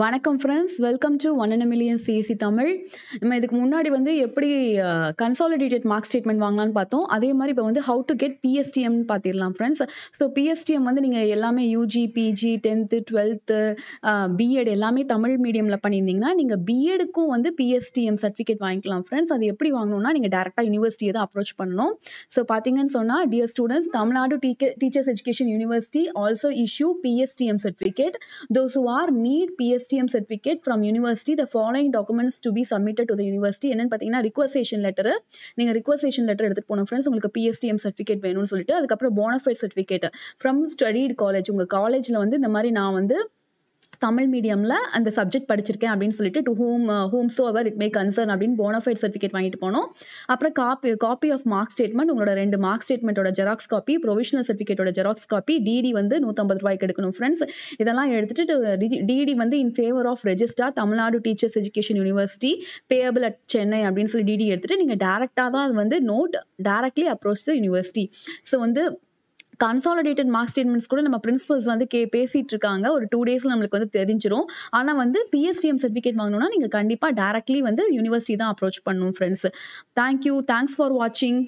வணக்கம் friends welcome to one and million CSC Tamil நம்ம இதுக்கு முன்னாடி வந்து எப்படி கன்சாலிடேட்டட் மார்க் ஸ்டேட்மெண்ட் வாங்கலான்னு பார்த்தோம் அதே மாதிரி இப்போ வந்து ஹவு டு கெட் பிஎஸ்டிஎம்னு பார்த்திடலாம் ஃப்ரெண்ட்ஸ் ஸோ பிஎஸ்டிஎம் வந்து நீங்கள் எல்லாமே UG PG tenth twelfth BEd எல்லாமே தமிழ் மீடியமில் பண்ணியிருந்தீங்கன்னா நீங்கள் பிஎடுக்கும் வந்து பிஎஸ்டிஎம் சர்டிஃபிகேட் வாங்கிக்கலாம் ஃப்ரெண்ட்ஸ் அது எப்படி வாங்கணும்னா நீங்கள் டேரெக்டாக யூனிவர்சிட்டியை தான் அப்ரோச் பண்ணணும் ஸோ பார்த்தீங்கன்னு சொன்னால் dear students Tamil Nadu teachers education university also issue PSTM certificate those who are need PS ASTM certificate from university the following documents to be submitted to the university என்னென்னு பார்த்தீங்கன்னா ரிக்வஸ்டேஷன் லெட்டர் நீங்கள் requisition letter எடுத்துகிட்டு போனோம் friends உங்களுக்கு PSTM certificate வேணும்னு சொல்லிட்டு அதுக்கப்புறம் bonafide certificate from studied college உங்கள் காலேஜில் வந்து இந்த மாதிரி நான் வந்து தமிழ் மீடியமில் அந்த சப்ஜெக்ட் படிச்சிருக்கேன் அப்படின்னு சொல்லிட்டு to whom whom so ever it may concern அப்படின்னு போனஃபைட் சர்டிஃபிகேட் வாங்கிட்டு போனோம் அப்புறம் copy copy of mark statement உங்களோட ரெண்டு மார்க் ஸ்டேட்மெண்ட்டோட ஜெராக்ஸ் காப்பி ப்ரொவிஷனல் சர்டிஃபிகேட்டோட ஜெராக்ஸ் காப்பி டிடி வந்து நூற்றம்பது ரூபாய்க்கு எடுக்கணும் ஃப்ரெண்ட்ஸ் இதெல்லாம் எடுத்துகிட்டு டிடி வந்து in favour of registrar Tamil Nadu teachers education university payable at Chennai அப்படின்னு சொல்லி டிடி எடுத்துகிட்டு நீங்கள் டேரெக்டாக தான் அது வந்து note directly approach the university so வந்து கன்சாலிடேட்டட் மார்க் ஸ்டேட்மெண்ட்ஸ் கூட நம்ம பிரின்சிபல்ஸ் வந்து கே பேசிகிட்டு இருக்காங்க ஒரு டூ டேஸில் நம்மளுக்கு வந்து தெரிஞ்சிடும் ஆனால் வந்து பிஎஸ்டிஎம் சர்டிஃபிகேட் வாங்கணும்னா நீங்கள் கண்டிப்பாக டேரக்ட்லி வந்து யூனிவர்சிட்டி தான் அப்ரோச் பண்ணணும் ஃப்ரெண்ட்ஸ் தேங்க்யூ தேங்க்ஸ் ஃபார் வாட்சிங்